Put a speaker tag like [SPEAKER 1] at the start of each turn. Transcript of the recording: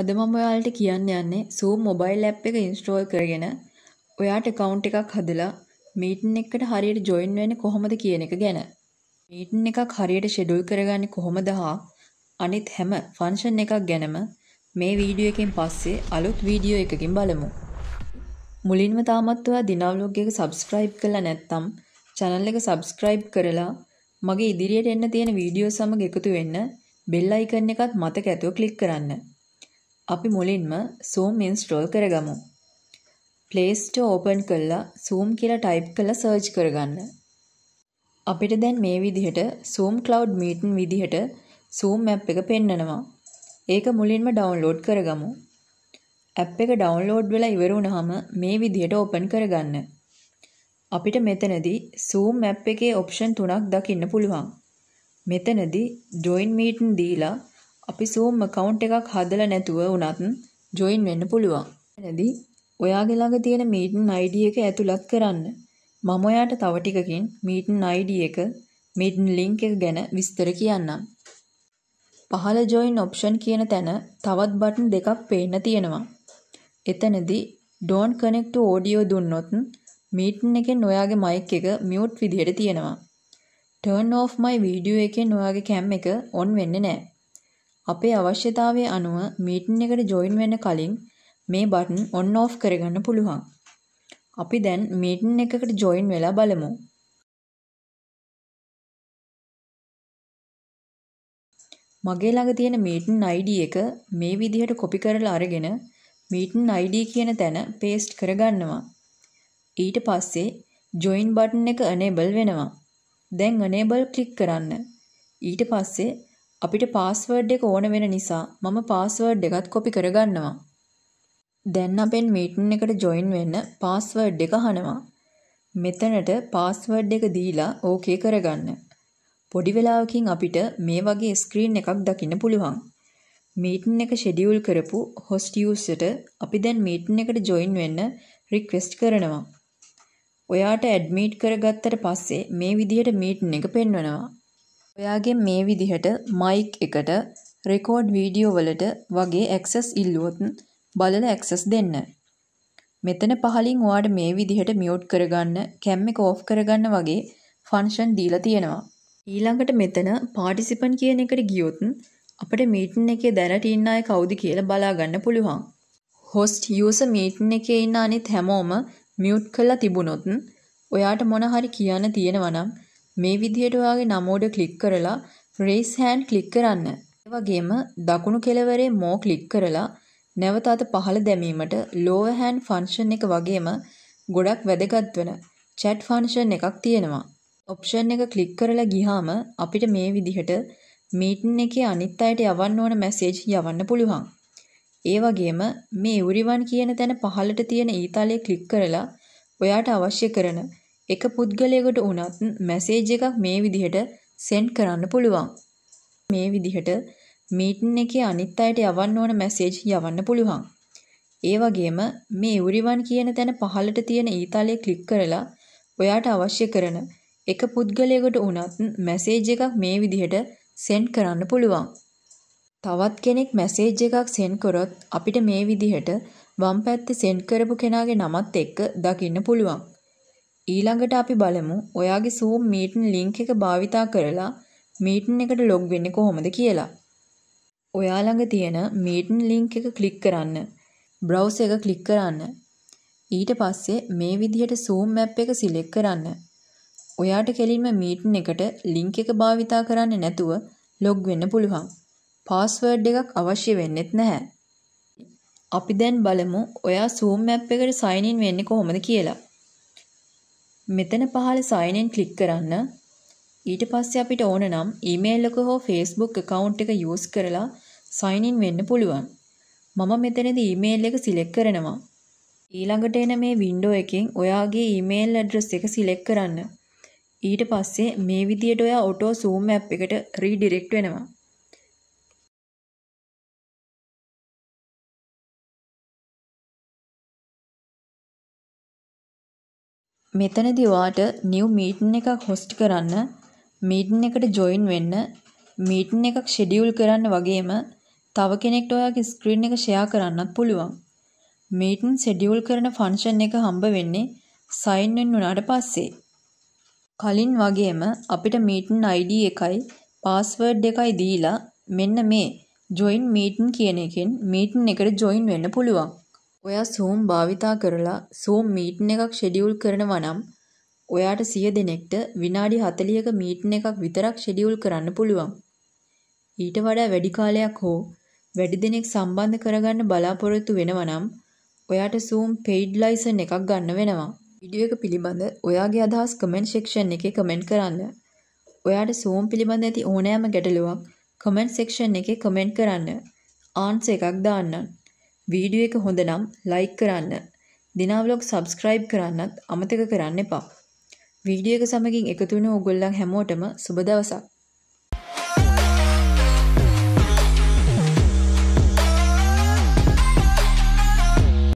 [SPEAKER 1] අද මම ඔයාලට කියන්න යන්නේ Zoom mobile app එක install කරගෙන ඔයාට account එකක් හදලා meeting එකකට හරියට join වෙන්නේ කොහොමද කියන එක ගැන. meeting එකක් හරියට schedule කරගන්නේ කොහොමද හා අනිත් හැම function එකක් ගැනම මේ වීඩියෝ එකෙන් පස්සේ අලුත් වීඩියෝ එකකින් බලමු. මුලින්ම තාමත් ඔයා දිනවලුග් එක subscribe කරලා නැත්නම් channel එක subscribe කරලා මගේ ඉදිරියට එන්න තියෙන වීඩියෝ සමග එකතු වෙන්න bell icon එකත් මතක ඇතුව ක්ලික් කරන්න. අපි මුලින්ම Zoom install කරගමු. Play Store open කරලා Zoom කියලා type කරලා search කරගන්න. අපිට දැන් මේ විදිහට Zoom Cloud Meeting විදිහට Zoom app එක පෙන්නනවා. ඒක මුලින්ම download කරගමු. app එක download වෙලා ඉවර වුණාම මේ විදිහට open කරගන්න. අපිට මෙතනදී Zoom app එකේ option තුනක් දකින්න පුළුවන්. මෙතනදී join meeting දීලා අපි Zoom account එකක් හදලා නැතුව වුණත් join වෙන්න පුළුවන්. එනදී ඔයාගේ ළඟ තියෙන meeting ID එක ඇතුළත් කරන්න. මම ඔයාට තව ටිකකින් meeting ID එක meeting link එක ගැන විස්තර කියන්නම්. පහළ join option කියන තැන තවත් බටන් දෙකක් පේන්න තියෙනවා. එතනදී don't connect to audio දුන්නොත් meeting එකෙන් ඔයාගේ mic එක mute විදිහට තියෙනවා. turn off my video එකෙන් ඔයාගේ cam එක on වෙන්නේ නැහැ. අපේ අවශ්‍යතාවය අනුව මීටින් එකට ජොයින් වෙන්න කලින් මේ බටන් ඔන් ඔෆ් කරගන්න පුළුවන්. අපි දැන් මීටින් එකකට ජොයින් වෙලා බලමු. මගේ ළඟ තියෙන මීටින් ID එක මේ විදිහට කොපි කරලා අරගෙන මීටින් ID කියන තැන paste කරගන්නවා. ඊට පස්සේ join button එක enable වෙනවා. දැන් enable click කරන්න. ඊට පස්සේ අපිට පාස්වර්ඩ් එක ඕන වෙන නිසා මම පාස්වර්ඩ් එකත් කොපි කරගන්නවා. දැන් අපෙන් මීටින් එකට ජොයින් වෙන්න පාස්වර්ඩ් එක අහනවා. මෙතනට පාස්වර්ඩ් එක දීලා ඕකේ කරගන්න. පොඩි වෙලාවකින් අපිට මේ වගේ ස්ක්‍රීන් එකක් දකින්න පුළුවන්. මීටින් එක ෂෙඩියුල් කරපු හොස්ට් යූසර්ට අපි දැන් මීටින් එකට ජොයින් වෙන්න රික්වෙස්ට් කරනවා. ඔයාට ඇඩ්මිට් කරගත්තට පස්සේ මේ විදිහට මීටින් එක පෙන්වනවා. ඔයාගෙන් මේ විදිහට මයික් එකට රෙකෝඩ් වීඩියෝ වලට වගේ ඇක්සස් ඉල්ලුවොත් බලලා ඇක්සස් දෙන්න. මෙතන පහලින් ඔයාට මේ විදිහට මියුට් කරගන්න කැම් එක ඕෆ් කරගන්න වගේ ෆන්ක්ෂන් දීලා තියෙනවා. ඊළඟට මෙතන පාටිසිපන්ට් කියන එකට ගියොත් අපිට මීටින් එකේ දැනට ඉන්න අය කවුද කියලා බලා ගන්න පුළුවන්. හොස්ට් යූසර් මීටින් එකේ ඉන්න අනිත් හැමෝම මියුට් කරලා තිබුණොත් ඔයාට මොන හරි කියන්න තියෙනවා නම් මේ විදිහට ඔයාගේ නම උඩ ක්ලික් කරලා රේස් හෑන්ඩ් ක්ලික් කරන්න. ඒ වගේම දකුණු කෙළවරේ මෝ ක්ලික් කරලා නැවත අත පහළ දැමීමට lower hand function එක වගේම ගොඩක් වැදගත් වෙන chat function එකක් තියෙනවා. option එක ක්ලික් කරලා ගියාම අපිට මේ විදිහට meeting එකේ අනිත් අයට යවන්න ඕන message යවන්න පුළුවන්. ඒ වගේම මේ everyone කියන තැන පහළට තියෙන ඊතලයේ ක්ලික් කරලා ඔයාට අවශ්‍ය කරන එක පුද්ගලයෙකුට වුණත් මැසේජ් එකක් මේ විදිහට සෙන්ඩ් කරන්න පුළුවන්. මේ විදිහට මීටින් එකේ අනිත් අයට යවන්න ඕන මැසේජ් යවන්න පුළුවන්. ඒ වගේම මේ යුරිවන් කියන තැන පහළට තියෙන ඊතලයේ ක්ලික් කරලා ඔයාට අවශ්‍ය කරන එක පුද්ගලයෙකුට වුණත් මැසේජ් එකක් මේ විදිහට සෙන්ඩ් කරන්න පුළුවන්. තවත් කෙනෙක් මැසේජ් එකක් සෙන්ඩ් කරොත් අපිට මේ විදිහට වම් පැත්තේ සෙන්ඩ් කරපු කෙනාගේ නමත් එක්ක දකින්න පුළුවන්. ඊළඟට අපි බලමු ඔයාගේ Zoom මීටින් ලින්ක් එක භාවිතා කරලා මීටින් එකට ලොග් වෙන්නේ කොහොමද කියලා. ඔයා ළඟ තියෙන මීටින් ලින්ක් එක ක්ලික් කරන්න. browse එක ක්ලික් කරන්න. ඊට පස්සේ මේ විදිහට Zoom map එක සිලෙක්ට් කරන්න. ඔයාට කෙලින්ම මීටින් එකට ලින්ක් එක භාවිතා කරන්නේ නැතුව ලොග් වෙන්න පුළුවන්. පාස්වර්ඩ් එකක් අවශ්‍ය වෙන්නෙත් නැහැ. අපි දැන් බලමු ඔයා Zoom map එකට sign in වෙන්නේ කොහොමද කියලා. මෙතන පහළ sign in click කරන්න. ඊට පස්සේ අපිට ඕන නම් email එක හෝ Facebook account එක use කරලා sign in වෙන්න පුළුවන්. මම මෙතනදී email එක select කරනවා. ඊළඟට එන මේ window එකෙන් ඔයාගේ email address එක select කරන්න. ඊට පස්සේ මේ විදියට ඔයා auto zoom app එකට redirect වෙනවා. මෙතනදි ඔයාට නිව් මීටින් එකක් හොස්ට් කරන්න, මීටින් එකට ජොයින් වෙන්න, මීටින් එකක් ෂෙඩියුල් කරන්න වගේම තව කෙනෙක්ට ඔයාගේ ස්ක්‍රීන් එක ෂෙයා කරන්නත් පුළුවන්. මීටින් ෂෙඩියුල් කරන ෆන්ක්ෂන් එක හම්බ වෙන්නේ සයින් ඉන් වුණාට පස්සේ. කලින් වගේම අපිට මීටින් ID එකයි පාස්වර්ඩ් එකයි දීලා මෙන්න මේ join meeting කියන එකෙන් මීටින් එකට join වෙන්න පුළුවන්. ඔයා සූම් භාවිතා කරලා සූම් මීටින් එකක් ෂෙඩියුල් කරනවා නම් ඔයාට 100 දෙනෙක්ට විනාඩි 40ක මීටින් එකක් විතරක් ෂෙඩියුල් කරන්න පුළුවන්. ඊට වඩා වැඩි කාලයක් හෝ වැඩි දෙනෙක් සම්බන්ධ කරගන්න බලාපොරොත්තු වෙනවා නම් ඔයාට සූම් paid license එකක් ගන්න වෙනවා. වීඩියෝ එක පිළිබඳ ඔයාගේ අදහස් කමෙන්ට් සෙක්ෂන් එකේ කමෙන්ට් කරන්න. ඔයාට සූම් පිළිබඳ ඇති ඕනෑම ගැටලුවක් කමෙන්ට් සෙක්ෂන් එකේ කමෙන්ට් කරන්න. ආන්සර් එකක් දාන්නම්. වීඩියෝ එක හොඳ නම් ලයික් කරන්න දිනා ව්ලොග් සබ්ස්ක්‍රයිබ් කරන්නත් අමතක කරන්න එපා. වීඩියෝ එක සමගින් එකතු වෙන ඕගොල්ලන් හැමෝටම සුබ දවසක්.